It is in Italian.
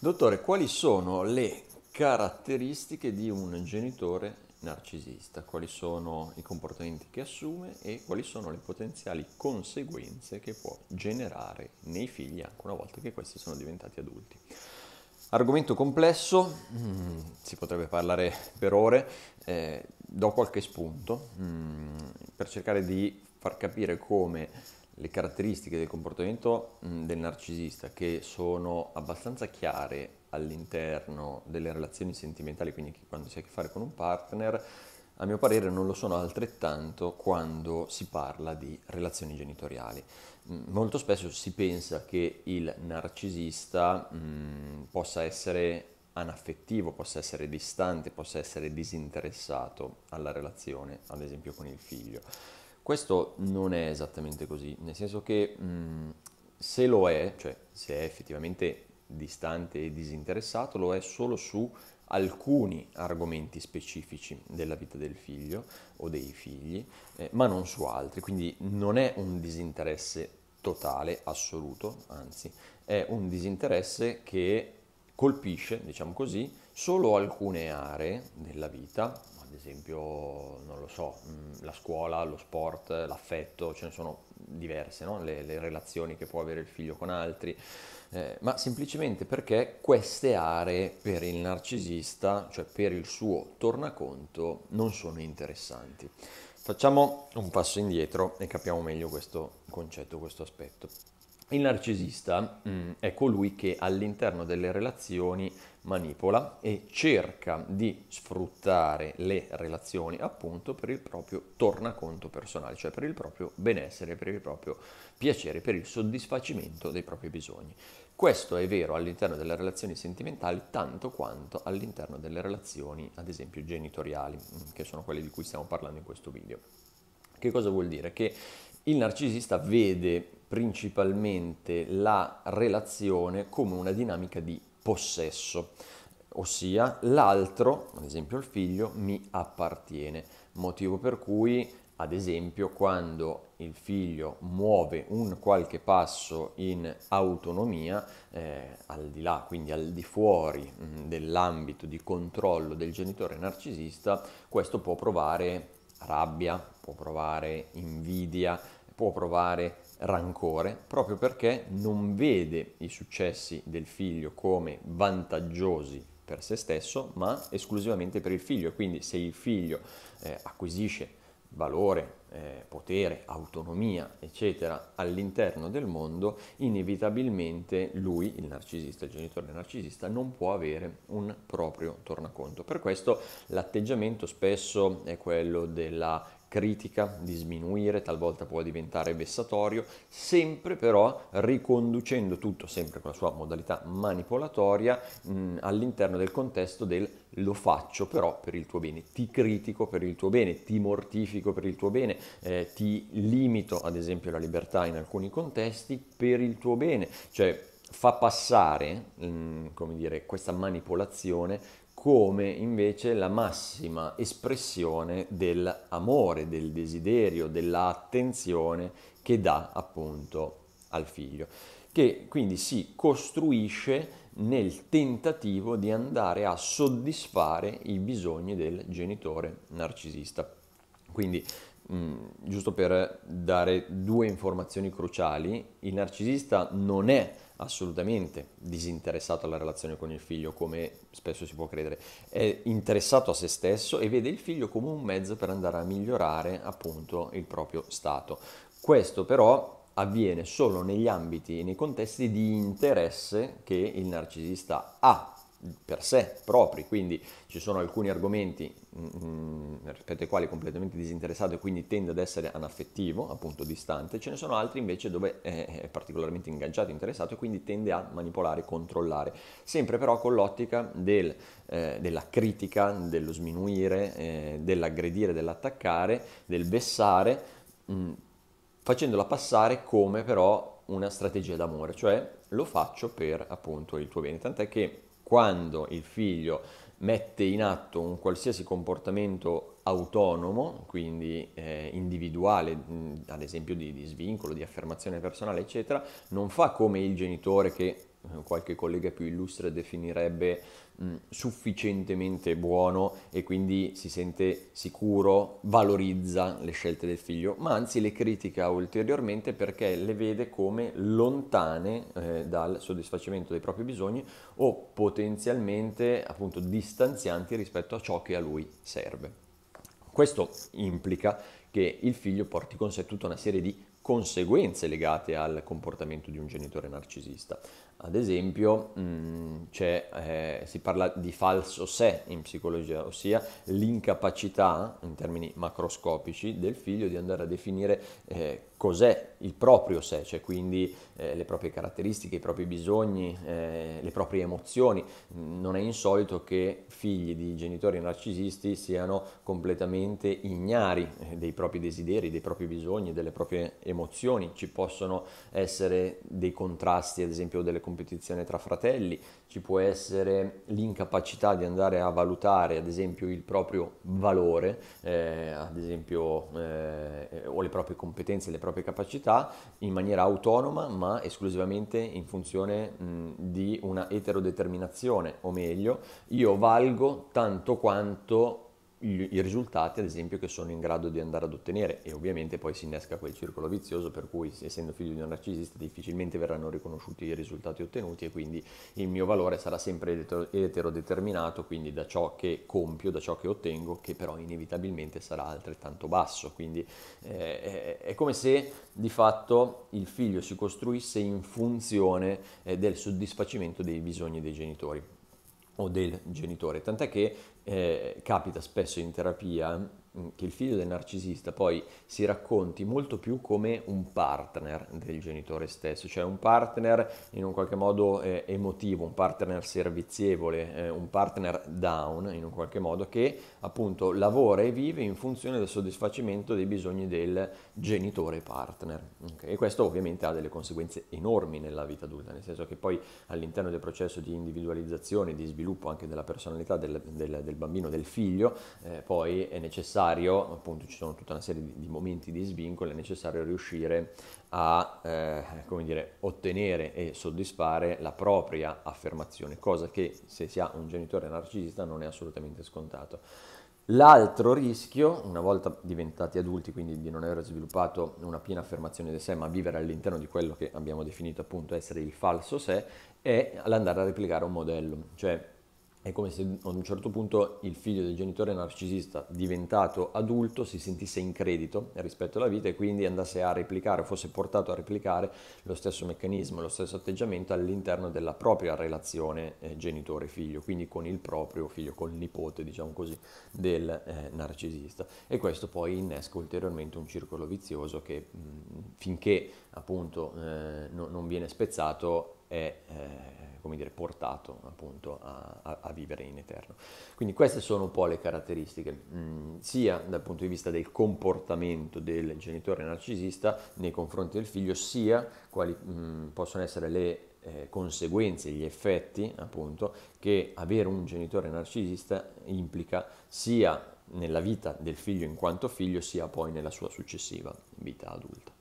Dottore, quali sono le caratteristiche di un genitore narcisista? Quali sono i comportamenti che assume e quali sono le potenziali conseguenze che può generare nei figli anche una volta che questi sono diventati adulti? Argomento complesso, mm, si potrebbe parlare per ore, eh, do qualche spunto mm, per cercare di far capire come le caratteristiche del comportamento del narcisista che sono abbastanza chiare all'interno delle relazioni sentimentali, quindi quando si ha a che fare con un partner, a mio parere non lo sono altrettanto quando si parla di relazioni genitoriali. Molto spesso si pensa che il narcisista mh, possa essere anaffettivo, possa essere distante, possa essere disinteressato alla relazione, ad esempio con il figlio. Questo non è esattamente così, nel senso che mh, se lo è, cioè se è effettivamente distante e disinteressato, lo è solo su alcuni argomenti specifici della vita del figlio o dei figli, eh, ma non su altri, quindi non è un disinteresse totale, assoluto, anzi è un disinteresse che colpisce, diciamo così, solo alcune aree della vita, ad esempio lo so, la scuola, lo sport, l'affetto, ce ne sono diverse, no? le, le, relazioni che può avere il figlio con altri, eh, ma semplicemente perché queste aree per il narcisista, cioè per il suo tornaconto, non sono interessanti. Facciamo un passo indietro e capiamo meglio questo concetto, questo aspetto. Il narcisista mh, mm, è colui che all'interno delle relazioni manipola e cerca di sfruttare le relazioni appunto per il proprio tornaconto personale, cioè per il proprio benessere, per il proprio piacere, per il soddisfacimento dei propri bisogni. Questo è vero all'interno delle relazioni sentimentali tanto quanto all'interno delle relazioni ad esempio genitoriali, mm, che sono quelle di cui stiamo parlando in questo video. Che cosa vuol dire? Che il narcisista vede principalmente la relazione come una dinamica di possesso, ossia l'altro, ad esempio il figlio, mi appartiene, motivo per cui ad esempio quando il figlio muove un qualche passo in autonomia, eh, al di là, quindi al di fuori mh, mm, dell'ambito di controllo del genitore narcisista, questo può provare rabbia, può provare invidia, può provare rancore proprio perché non vede i successi del figlio come vantaggiosi per se stesso, ma esclusivamente per il figlio. Quindi se il figlio eh, acquisisce valore, eh, potere, autonomia, eccetera, all'interno del mondo, inevitabilmente lui, il narcisista, il genitore narcisista, non può avere un proprio tornaconto. Per questo l'atteggiamento spesso è quello della critica, di sminuire, talvolta può diventare vessatorio, sempre però riconducendo tutto, sempre con la sua modalità manipolatoria, mh, all'interno del contesto del lo faccio però per il tuo bene, ti critico per il tuo bene, ti mortifico per il tuo bene, eh, ti limito ad esempio la libertà in alcuni contesti per il tuo bene, cioè fa passare mm, dire, questa manipolazione come invece la massima espressione dell'amore, del desiderio, dell'attenzione che dà appunto al figlio, che quindi si costruisce nel tentativo di andare a soddisfare i bisogni del genitore narcisista. Quindi Mm, giusto per dare due informazioni cruciali, il narcisista non è assolutamente disinteressato alla relazione con il figlio, come spesso si può credere, è interessato a se stesso e vede il figlio come un mezzo per andare a migliorare appunto il proprio stato. Questo però avviene solo negli ambiti e nei contesti di interesse che il narcisista ha per sé propri, quindi ci sono alcuni argomenti mh, mm, mm, rispetto ai quali è completamente disinteressato e quindi tende ad essere anaffettivo, appunto distante, ce ne sono altri invece dove è particolarmente ingaggiato, interessato e quindi tende a manipolare, controllare, sempre però con l'ottica del, eh, della critica, dello sminuire, eh, dell'aggredire, dell'attaccare, del vessare, mh, mm, facendola passare come però una strategia d'amore, cioè lo faccio per appunto il tuo bene, tant'è che quando il figlio mette in atto un qualsiasi comportamento autonomo, quindi eh, individuale, mh, ad esempio di, di svincolo, di affermazione personale, eccetera, non fa come il genitore che eh, qualche collega più illustre definirebbe mh, sufficientemente buono e quindi si sente sicuro, valorizza le scelte del figlio, ma anzi le critica ulteriormente perché le vede come lontane eh, dal soddisfacimento dei propri bisogni o potenzialmente appunto distanzianti rispetto a ciò che a lui serve. Questo implica che il figlio porti con sé tutta una serie di conseguenze legate al comportamento di un genitore narcisista. Ad esempio mh, mm, eh, si parla di falso sé in psicologia, ossia l'incapacità, in termini macroscopici, del figlio di andare a definire eh, cos'è il proprio sé, cioè quindi eh, le proprie caratteristiche, i propri bisogni, eh, le proprie emozioni. Non è insolito che figli di genitori narcisisti siano completamente ignari eh, dei propri desideri, dei propri bisogni, delle proprie emozioni. Ci possono essere dei contrasti, ad esempio delle competizioni tra fratelli, ci può essere l'incapacità di andare a valutare, ad esempio, il proprio valore, eh, ad esempio, eh, o le proprie competenze, le proprie proprie capacità in maniera autonoma ma esclusivamente in funzione mh, di una eterodeterminazione, o meglio, io valgo tanto quanto i risultati ad esempio che sono in grado di andare ad ottenere e ovviamente poi si innesca quel circolo vizioso per cui essendo figlio di un narcisista difficilmente verranno riconosciuti i risultati ottenuti e quindi il mio valore sarà sempre eterodeterminato quindi da ciò che compio, da ciò che ottengo che però inevitabilmente sarà altrettanto basso quindi eh, è come se di fatto il figlio si costruisse in funzione eh, del soddisfacimento dei bisogni dei genitori o del genitore, tant'è che eh, capita spesso in terapia Mm, che il figlio del narcisista poi si racconti molto più come un partner del genitore stesso, cioè un partner in un qualche modo eh, emotivo, un partner servizievole, eh, un partner down in un qualche modo che appunto lavora e vive in funzione del soddisfacimento dei bisogni del genitore partner. Okay? E questo ovviamente ha delle conseguenze enormi nella vita adulta, nel senso che poi all'interno del processo di individualizzazione, di sviluppo anche della personalità del, del, del bambino, del figlio, eh, poi è necessario necessario, appunto ci sono tutta una serie di, di momenti di svincolo, è necessario riuscire a eh, dire, ottenere e soddisfare la propria affermazione, cosa che se si ha un genitore narcisista non è assolutamente scontato. L'altro rischio, una volta diventati adulti, quindi di non aver sviluppato una piena affermazione di sé, ma vivere all'interno di quello che abbiamo definito appunto essere il falso sé, è l'andare a replicare un modello, cioè è come se ad un certo punto il figlio del genitore narcisista diventato adulto si sentisse in credito rispetto alla vita e quindi andasse a replicare, fosse portato a replicare lo stesso meccanismo, lo stesso atteggiamento all'interno della propria relazione eh, genitore-figlio, quindi con il proprio figlio, con il nipote, diciamo così, del eh, narcisista. E questo poi innesca ulteriormente un circolo vizioso che mh, mm, finché appunto eh, no, non viene spezzato è eh, come dire, portato appunto a, a, a, vivere in eterno. Quindi queste sono un po' le caratteristiche, mh, mm, sia dal punto di vista del comportamento del genitore narcisista nei confronti del figlio, sia quali mh, mm, possono essere le eh, conseguenze, gli effetti appunto che avere un genitore narcisista implica sia nella vita del figlio in quanto figlio sia poi nella sua successiva vita adulta.